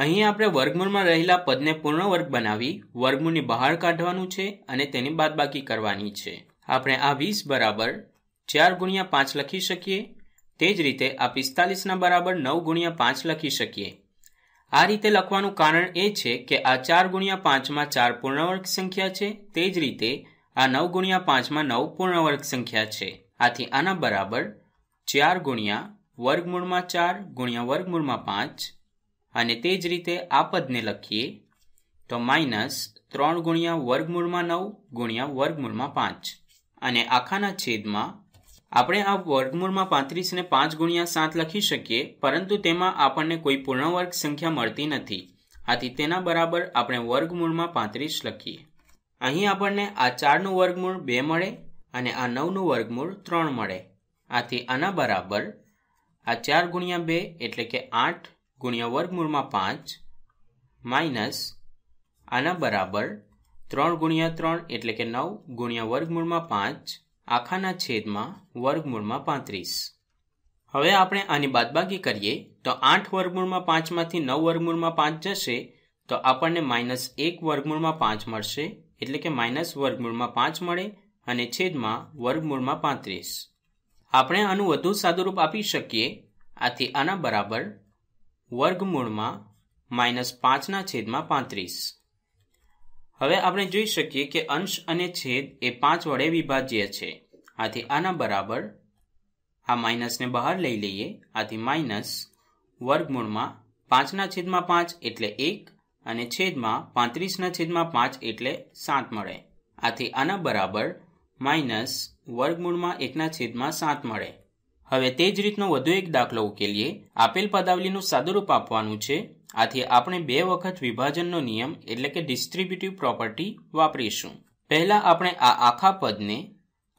અહીં આપણે વર્ગમૂળમાં રહેલા પદને પૂર્ણ વર્ગ બનાવી વર્ગમૂળની બહાર કાઢવાનું છે અને તેની બાદબાકી કરવાની છે આપણે આ વીસ બરાબર ચાર ગુણ્યા પાંચ લખી શકીએ તે જ રીતે આ પિસ્તાલીસના બરાબર નવ ગુણ્યા પાંચ લખી શકીએ આ રીતે લખવાનું કારણ એ છે કે આ ચાર ગુણ્યા પાંચમાં ચાર પૂર્ણવર્ગ સંખ્યા છે તે જ રીતે આ નવ ગુણ્યા પાંચમાં નવ પૂર્ણવર્ગ સંખ્યા છે આથી આના બરાબર ચાર ગુણ્યા વર્ગમૂળમાં ચાર ગુણ્યા વર્ગમૂળમાં પાંચ અને તે જ રીતે આ પદને લખીએ તો માઇનસ ત્રણ ગુણ્યા વર્ગમૂળમાં નવ ગુણ્યા વર્ગમૂળમાં પાંચ અને આખાના છેદમાં આપણે આ વર્ગમૂળમાં પાંત્રીસને પાંચ ગુણ્યા સાત લખી શકીએ પરંતુ તેમાં આપણને કોઈ પૂર્ણવર્ગ સંખ્યા મળતી નથી આથી તેના બરાબર આપણે વર્ગમૂળમાં પાંત્રીસ લખીએ અહીં આપણને આ ચારનું વર્ગમૂળ બે મળે અને આ નવનું વર્ગમૂળ ત્રણ મળે આથી આના બરાબર આ ચાર ગુણ્યા બે એટલે કે આઠ ગુણ્યા વર્ગમૂળમાં પાંચ માઇનસ આના બરાબર ત્રણ ગુણ્યા ત્રણ એટલે કે નવ ગુણ્યા વર્ગમૂળમાં પાંચ આખાના છેદમાં વર્ગમૂળમાં પાંત્રીસ હવે આપણે આની બાદબાકી કરીએ તો આઠ વર્ગમૂળમાં પાંચમાંથી નવ વર્ગમૂળમાં પાંચ જશે તો આપણને માઇનસ એક વર્ગમૂળમાં પાંચ મળશે એટલે કે માઇનસ વર્ગમૂળમાં પાંચ મળે અને છેદમાં વર્ગમૂળમાં પાંત્રીસ આપણે આનું વધુ સાદુરૂપ આપી શકીએ આથી આના બરાબર વર્ગમૂળમાં માઇનસ પાંચના છેદમાં પાંત્રીસ હવે આપણે જોઈ શકીએ કે અંશ અને છેદ એ પાંચ વડે વિભાજ્ય છે આથી આના બરાબર આ માઇનસને બહાર લઈ લઈએ આથી માઇનસ વર્ગમૂળમાં પાંચના છેદમાં પાંચ એટલે એક અને છેદમાં પાંત્રીસના છેદમાં પાંચ એટલે સાત મળે આથી આના બરાબર માઇનસ વર્ગમૂળમાં એકના છેદમાં સાત મળે હવે તે જ રીતનો વધુ એક દાખલો ઉકેલીએ આપેલ પદાવલીનું સાદુરૂપ આપવાનું છે આથી આપણે બે વખત વિભાજનનો નિયમ એટલે કે ડિસ્ટ્રીબ્યુટિવ પ્રોપર્ટી વાપરીશું પહેલાં આપણે આ આખા પદને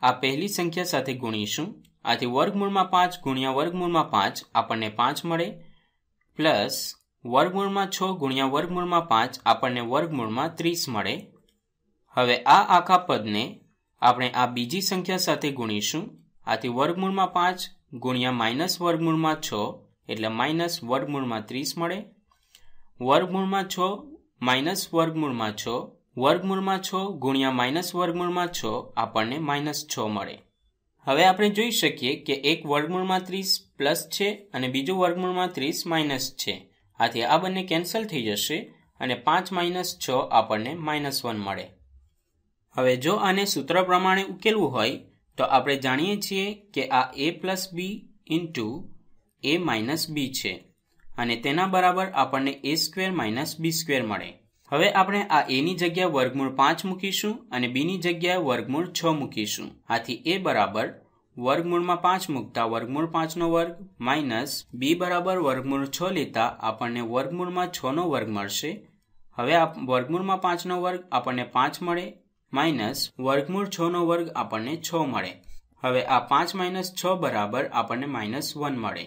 આ પહેલી સંખ્યા સાથે ગુણીશું આથી વર્ગમૂળમાં પાંચ ગુણ્યા વર્ગમૂળમાં પાંચ આપણને પાંચ મળે પ્લસ વર્ગમૂળમાં છ ગુણ્યા વર્ગમૂળમાં પાંચ આપણને વર્ગમૂળમાં ત્રીસ મળે હવે આ આખા પદને આપણે આ બીજી સંખ્યા સાથે ગુણીશું આથી વર્ગમૂળમાં પાંચ ગુણ્યા માઇનસ વર્ગમૂળમાં છ એટલે માઇનસ વર્ગમૂળમાં ત્રીસ મળે વર્ગમૂળમાં છ માઇનસ વર્ગમૂળમાં છ વર્ગમૂળમાં છ ગુણ્યા માઇનસ વર્ગમૂળમાં છ આપણને માઇનસ છ મળે હવે આપણે જોઈ શકીએ કે એક વર્ગમૂળમાં ત્રીસ પ્લસ છે અને બીજું વર્ગમૂળમાં ત્રીસ માઇનસ છે આથી આ બંને કેન્સલ થઈ જશે અને પાંચ માઇનસ છ આપણને માઇનસ વન મળે હવે જો આને સૂત્ર પ્રમાણે ઉકેલવું હોય તો આપણે જાણીએ છીએ કે આ A plus B into A minus B છે અને તેના બરાબર આપણને A square minus B square મળે હવે આપણે આ એની જગ્યા વર્ગમૂળ પાંચ મૂકીશું અને બીની જગ્યાએ વર્ગમૂળ છ મૂકીશું આથી એ બરાબર વર્ગમૂળમાં પાંચ મૂકતા વર્ગમૂળ પાંચનો વર્ગ માઇનસ બી બરાબર વર્ગમૂળ છ લેતા આપણને વર્ગમૂળમાં છનો વર્ગ મળશે હવે આ વર્ગમૂળમાં પાંચનો વર્ગ આપણને પાંચ મળે માઇનસ વર્ગમૂળ છનો વર્ગ આપણને છ મળે હવે આ પાંચ માઇનસ છ બરાબર આપણને માઇનસ વન મળે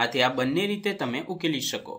આથી આ બંને રીતે તમે ઉકેલી શકો